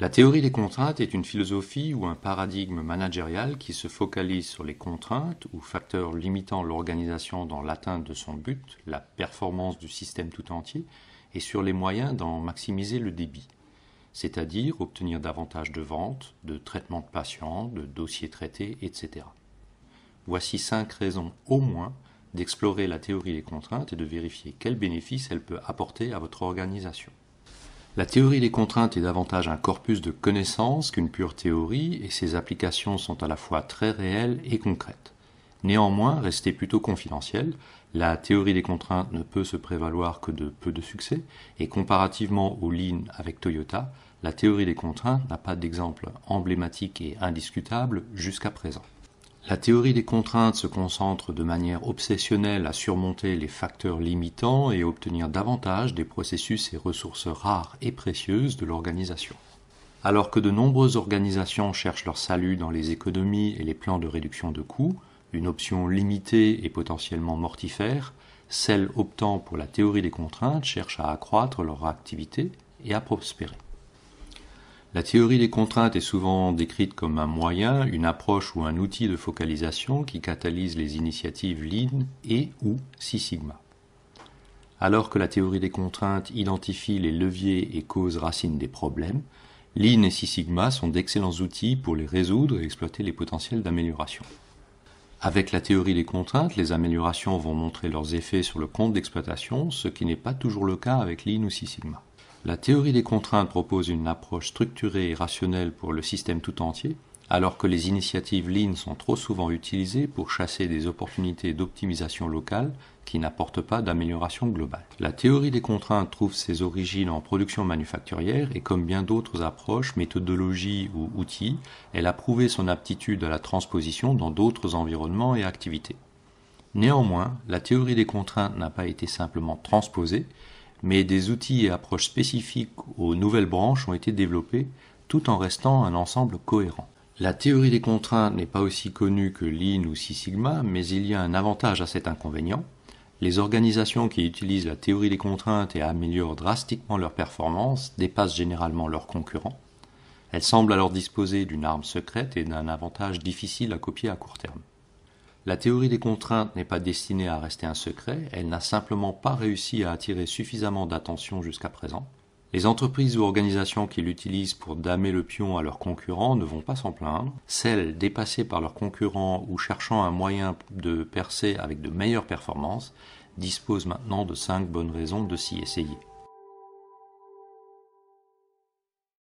La théorie des contraintes est une philosophie ou un paradigme managérial qui se focalise sur les contraintes ou facteurs limitant l'organisation dans l'atteinte de son but, la performance du système tout entier, et sur les moyens d'en maximiser le débit, c'est-à-dire obtenir davantage de ventes, de traitements de patients, de dossiers traités, etc. Voici cinq raisons au moins d'explorer la théorie des contraintes et de vérifier quels bénéfices elle peut apporter à votre organisation. La théorie des contraintes est davantage un corpus de connaissances qu'une pure théorie et ses applications sont à la fois très réelles et concrètes. Néanmoins, restée plutôt confidentielle, la théorie des contraintes ne peut se prévaloir que de peu de succès et comparativement au Lean avec Toyota, la théorie des contraintes n'a pas d'exemple emblématique et indiscutable jusqu'à présent. La théorie des contraintes se concentre de manière obsessionnelle à surmonter les facteurs limitants et obtenir davantage des processus et ressources rares et précieuses de l'organisation. Alors que de nombreuses organisations cherchent leur salut dans les économies et les plans de réduction de coûts, une option limitée et potentiellement mortifère, celles optant pour la théorie des contraintes cherchent à accroître leur activité et à prospérer. La théorie des contraintes est souvent décrite comme un moyen, une approche ou un outil de focalisation qui catalyse les initiatives Lean et ou Six Sigma. Alors que la théorie des contraintes identifie les leviers et causes racines des problèmes, Lean et Six Sigma sont d'excellents outils pour les résoudre et exploiter les potentiels d'amélioration. Avec la théorie des contraintes, les améliorations vont montrer leurs effets sur le compte d'exploitation, ce qui n'est pas toujours le cas avec Lean ou Six Sigma. La théorie des contraintes propose une approche structurée et rationnelle pour le système tout entier, alors que les initiatives Lean sont trop souvent utilisées pour chasser des opportunités d'optimisation locale qui n'apportent pas d'amélioration globale. La théorie des contraintes trouve ses origines en production manufacturière et comme bien d'autres approches, méthodologies ou outils, elle a prouvé son aptitude à la transposition dans d'autres environnements et activités. Néanmoins, la théorie des contraintes n'a pas été simplement transposée, mais des outils et approches spécifiques aux nouvelles branches ont été développés, tout en restant un ensemble cohérent. La théorie des contraintes n'est pas aussi connue que Lean ou Six Sigma, mais il y a un avantage à cet inconvénient. Les organisations qui utilisent la théorie des contraintes et améliorent drastiquement leurs performances dépassent généralement leurs concurrents. Elles semblent alors disposer d'une arme secrète et d'un avantage difficile à copier à court terme. La théorie des contraintes n'est pas destinée à rester un secret, elle n'a simplement pas réussi à attirer suffisamment d'attention jusqu'à présent. Les entreprises ou organisations qui l'utilisent pour damer le pion à leurs concurrents ne vont pas s'en plaindre. Celles dépassées par leurs concurrents ou cherchant un moyen de percer avec de meilleures performances disposent maintenant de cinq bonnes raisons de s'y essayer.